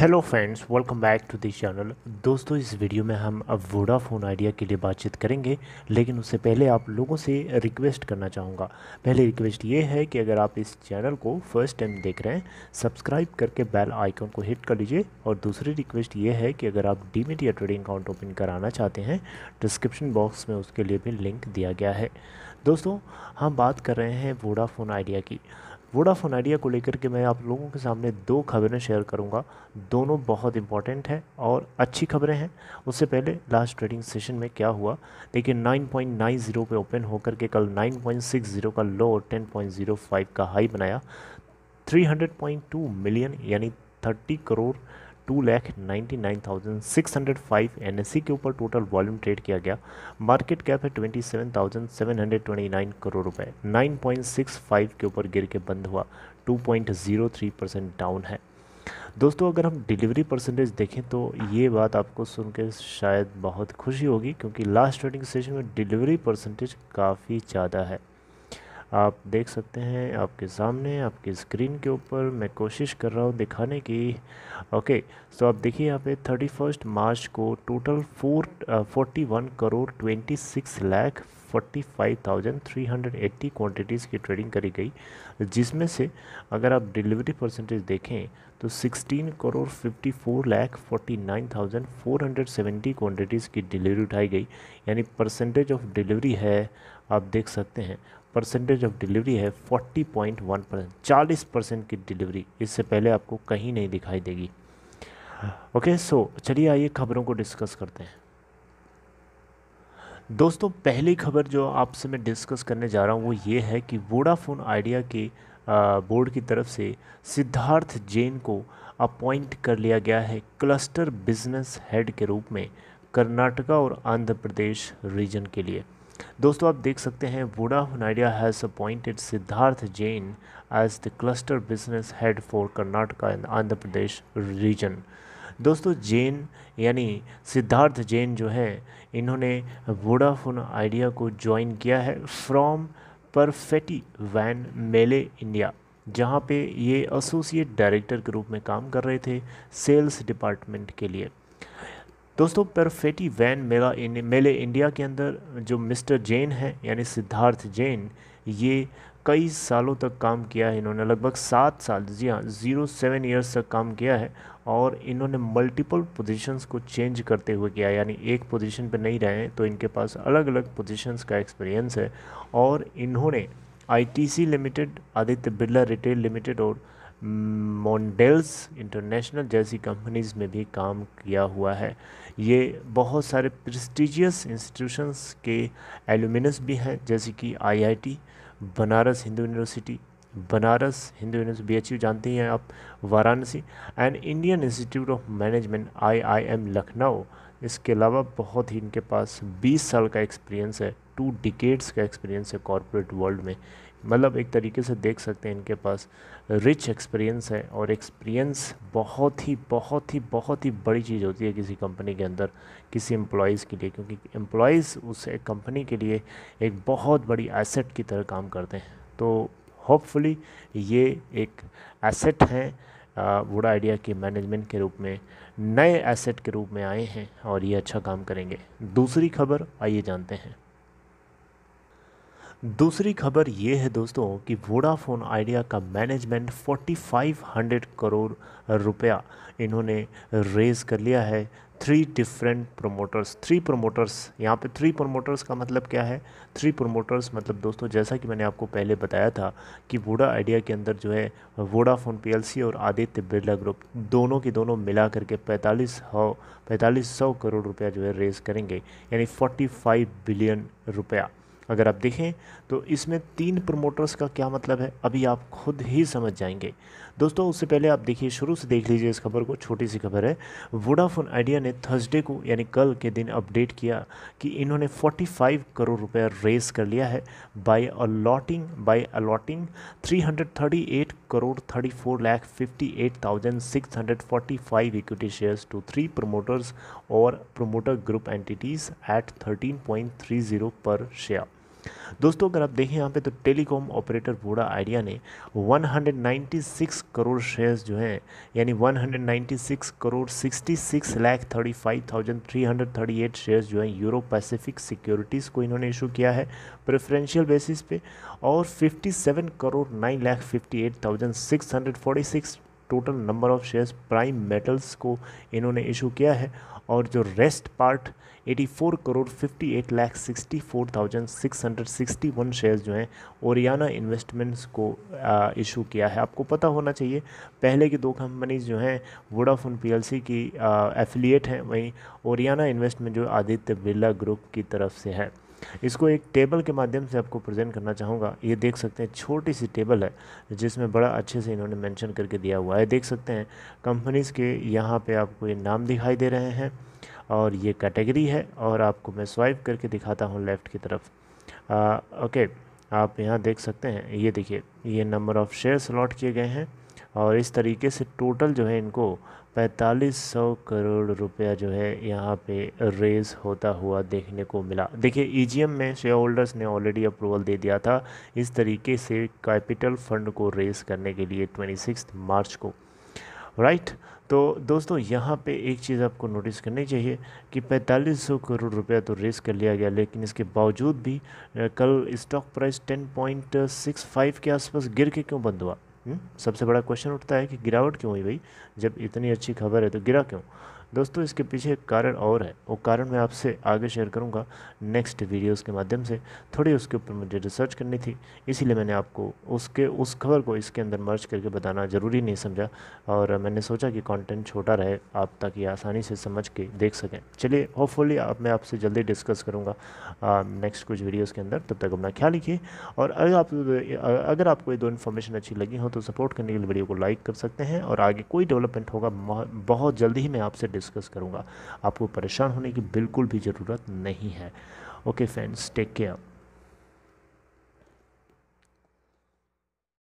Hello friends welcome back to this channel दोस्तों इस video में हम अब वोडाफोन आइडिया के लिए बातचीत करेंगे लेकिन उससे पहले आप लोगों से रिक्वेस्ट करना चाहूँगा पहले रिक्वेस्ट ये है कि अगर आप इस चैनल को फर्स्ट टाइम देख रहे हैं सब्सक्राइब करके बेल आइकन को हिट कर लीजिए और दूसरी रिक्वेस्ट ये है कि अगर आप डी या ट्रेडिंग अकाउंट ओपन कराना चाहते हैं डिस्क्रिप्शन बॉक्स में उसके लिए भी लिंक दिया गया है दोस्तों हम बात कर रहे हैं वोडाफोन आइडिया की वोडाफोन आइडिया को लेकर के मैं आप लोगों के सामने दो खबरें शेयर करूंगा दोनों बहुत इंपॉर्टेंट हैं और अच्छी खबरें हैं उससे पहले लास्ट ट्रेडिंग सेशन में क्या हुआ देखिए 9.90 पे ओपन होकर के कल 9.60 का लो और 10.05 का हाई बनाया 300.2 मिलियन यानी 30 crore two lakh ninety nine thousand six hundred five N S C के ऊपर टोटल वॉल्यूम ट्रेड किया गया मार्केट कैप है twenty seven thousand seven hundred twenty nine crore रुपए नाइन पॉइंट सिक्स फाइव के ऊपर गिर के बंद हुआ two point zero three percent down है दोस्तों अगर हम डिलीवरी परसेंटेज देखें तो ये बात आपको सुन के शायद बहुत खुशी होगी क्योंकि लास्ट ट्रेडिंग सेशन में डिलीवरी परसेंटेज काफ़ी ज़्यादा है आप देख सकते हैं आपके सामने आपकी स्क्रीन के ऊपर मैं कोशिश कर रहा हूँ दिखाने की ओके सो आप देखिए यहाँ पे थर्टी फर्स्ट मार्च को total four forty one crore twenty six lakh 45,380 quantities की ट्रेडिंग करी गई जिसमें से अगर आप डिलीवरी परसेंटेज देखें तो 16 करोड़ 54 लाख 49,470 क्वांटिटीज़ की डिलीवरी उठाई गई यानी परसेंटेज ऑफ डिलीवरी है आप देख सकते हैं परसेंटेज ऑफ डिलीवरी है 40.1 परसेंट चालीस परसेंट की डिलीवरी इससे पहले आपको कहीं नहीं दिखाई देगी ओके सो चलिए आइए खबरों को डिस्कस करते हैं दोस्तों पहली खबर जो आपसे मैं डिस्कस करने जा रहा हूँ वो ये है कि वोडाफोन आइडिया के बोर्ड की तरफ से सिद्धार्थ जैन को अपॉइंट कर लिया गया है क्लस्टर बिजनेस हेड के रूप में कर्नाटका और आंध्र प्रदेश रीजन के लिए दोस्तों आप देख सकते हैं Vodafone Idea has appointed Siddharth Jain as the cluster business head for Karnataka and Andhra Pradesh region दोस्तों जैन यानी सिद्धार्थ जैन जो है इन्होंने वोडाफोन आइडिया को ज्वाइन किया है from Perfetti Van Melle India जहाँ पे ये एसोसिएट डायरेक्टर के रूप में काम कर रहे थे सेल्स डिपार्टमेंट के लिए दोस्तों परफेटी वैन मेला मेले इंडिया के अंदर जो मिस्टर जैन है यानी सिद्धार्थ जैन ये कई सालों तक काम किया है इन्होंने लगभग सात साल जी हाँ ज़ीरो सेवन ईयर्स तक काम किया है और इन्होंने मल्टीपल पोजीशंस को चेंज करते हुए किया यानी एक पोजीशन पर नहीं रहे तो इनके पास अलग अलग पोजीशंस का एक्सपीरियंस है और इन्होंने ITC limited Aditya Birla retail limited और मॉन्डेल्स इंटरनेशनल जैसी कंपनीज में भी काम किया हुआ है ये बहुत सारे प्रेस्टिजियस इंस्टीट्यूशंस के एलुमिनस भी हैं जैसे कि IIT Banaras Hindu university Banaras Hindu university B H U जानती हैं आप Varanasi and Indian Institute of Management I I M Lucknow इसके अलावा बहुत ही इनके पास 20 साल का एक्सपीरियंस है टू डिकेड्स का एक्सपीरियंस है कॉरपोरेट वर्ल्ड में मतलब एक तरीके से देख सकते हैं इनके पास रिच एक्सपीरियंस है और एक्सपीरियंस बहुत ही बहुत ही बहुत ही बड़ी चीज़ होती है किसी कंपनी के अंदर किसी एम्प्लॉयज़ के लिए क्योंकि एम्प्लॉयज़ उस एक कंपनी के लिए एक बहुत बड़ी एसेट की तरह काम करते हैं तो होपफुली ये एक एसेट हैं वुडा आइडिया के मैनेजमेंट के रूप में नए एसेट के रूप में आए हैं और ये अच्छा काम करेंगे दूसरी खबर आइए जानते हैं दूसरी खबर ये है दोस्तों कि वोडाफोन आइडिया का मैनेजमेंट 4500 करोड़ रुपया इन्होंने रेज़ कर लिया है three different promoters three promoters यहाँ पे थ्री प्रोमोटर्स का मतलब क्या है थ्री प्रोमोटर्स मतलब दोस्तों जैसा कि मैंने आपको पहले बताया था कि वोडा आइडिया के अंदर जो है वोडाफोन पीएलसी और आदित्य बिरला ग्रुप दोनों के दोनों मिला करके पैंतालीस सौ पैंतालीस सौ करोड़ रुपया जो है रेज़ करेंगे यानी फोर्टी फाइव बिलियन रुपया अगर आप देखें तो इसमें तीन प्रमोटर्स का क्या मतलब है अभी आप खुद ही समझ जाएंगे दोस्तों उससे पहले आप देखिए शुरू से देख लीजिए इस खबर को छोटी सी खबर है वोडाफोन आइडिया ने थर्सडे को यानी कल के दिन अपडेट किया कि इन्होंने 45 करोड़ रुपया रेस कर लिया है by allotting by allotting 338 crore 34 lakh 58,645 equity shares to three promoters और promoter group entities at thirteen पर शेयर दोस्तों अगर आप देखें यहाँ पे तो टेलीकॉम ऑपरेटर वोडा आइडिया ने 196 करोड़ शेयर्स जो हैं यानी 196 करोड़ 66 लाख एट शेयर्स जो हैं यूरो पैसिफिक सिक्योरिटीज़ को इन्होंने इशू किया है प्रेफरेंशियल बेसिस पे और 57 crore 9 lakh fifty eight thousand six hundred forty six total number of shares Prime Metals को इन्होंने इशू किया है और जो rest part 84 crore 58 lakh 64,661 shares जो हैं ओरियाना इन्वेस्टमेंट्स को इशू किया है आपको पता होना चाहिए पहले की दो कंपनीज जो हैं वोडाफोन पीएलसी की एफिलिएट हैं वहीं ओरियाना इन्वेस्टमेंट जो आदित्य बिरला ग्रुप की तरफ से है इसको एक टेबल के माध्यम से आपको प्रेजेंट करना चाहूँगा ये देख सकते हैं छोटी सी टेबल है जिसमें बड़ा अच्छे से इन्होंने मेंशन करके दिया हुआ है देख सकते हैं कंपनीज़ के यहाँ पे आपको ये नाम दिखाई दे रहे हैं और ये कैटेगरी है और आपको मैं स्वाइप करके दिखाता हूँ लेफ़्ट की तरफ आ, ओके आप यहाँ देख सकते हैं ये देखिए ये नंबर ऑफ़ शेयर्स अलॉट किए गए हैं और इस तरीके से टोटल जो है इनको पैंतालीस सौ करोड़ रुपया जो है यहाँ पे रेज होता हुआ देखने को मिला देखिए ईजीएम e में शेयर होल्डर्स ने ऑलरेडी अप्रूवल दे दिया था इस तरीके से कैपिटल फंड को रेज करने के लिए ट्वेंटी मार्च को राइट right? तो दोस्तों यहाँ पे एक चीज़ आपको नोटिस करनी चाहिए कि पैंतालीस सौ करोड़ रुपया तो रेस कर लिया गया लेकिन इसके बावजूद भी कल स्टॉक प्राइस 10.65 के आसपास गिर के क्यों बंद हुआ हम्म, सबसे बड़ा क्वेश्चन उठता है कि गिरावट क्यों हुई भाई जब इतनी अच्छी खबर है तो गिरा क्यों दोस्तों इसके पीछे एक कारण और है वो कारण मैं आपसे आगे शेयर करूँगा नेक्स्ट वीडियोज़ के माध्यम से थोड़ी उसके ऊपर मुझे रिसर्च करनी थी इसीलिए मैंने आपको उसके उस खबर को इसके अंदर मर्ज करके बताना ज़रूरी नहीं समझा और मैंने सोचा कि कॉन्टेंट छोटा रहे आप ताकि आसानी से समझ के देख सकें चलिए होपफुली आप मैं आपसे जल्दी डिस्कस करूँगा नेक्स्ट कुछ वीडियोज़ के अंदर तब तक अपना ख्याल रखिए और अगर आप अगर आपको ये दो इन्फॉर्मेशन अच्छी लगी हो तो सपोर्ट करने के लिए वीडियो को लाइक कर सकते हैं और आगे कोई डेवलपमेंट होगा बहुत जल्दी ही मैं आपसे डिस्कस करूँगा आपको परेशान होने की बिल्कुल भी ज़रूरत नहीं है ओके फ्रेंड्स टेक केयर